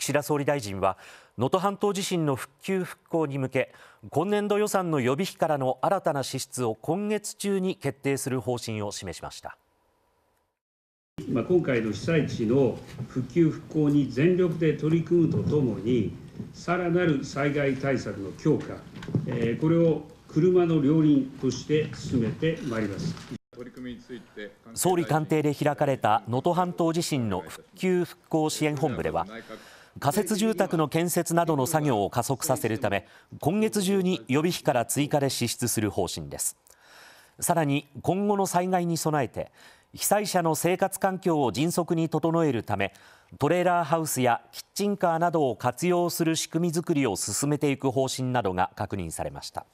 岸田総理大臣は能登半島地震の復旧・復興に向け今年度予算の予備費からの新たな支出を今月中に決定する方針を示しました。ま今回の被災地の復旧・復興に全力で取り組むとともに、さらなる災害対策の強化、えこれを車の両輪として進めてまいります。総理官邸で開かれた能登半島地震の復旧・復興支援本部では仮設住宅の建設などの作業を加速させるため今月中に予備費から追加で支出する方針ですさらに今後の災害に備えて被災者の生活環境を迅速に整えるためトレーラーハウスやキッチンカーなどを活用する仕組みづくりを進めていく方針などが確認されました。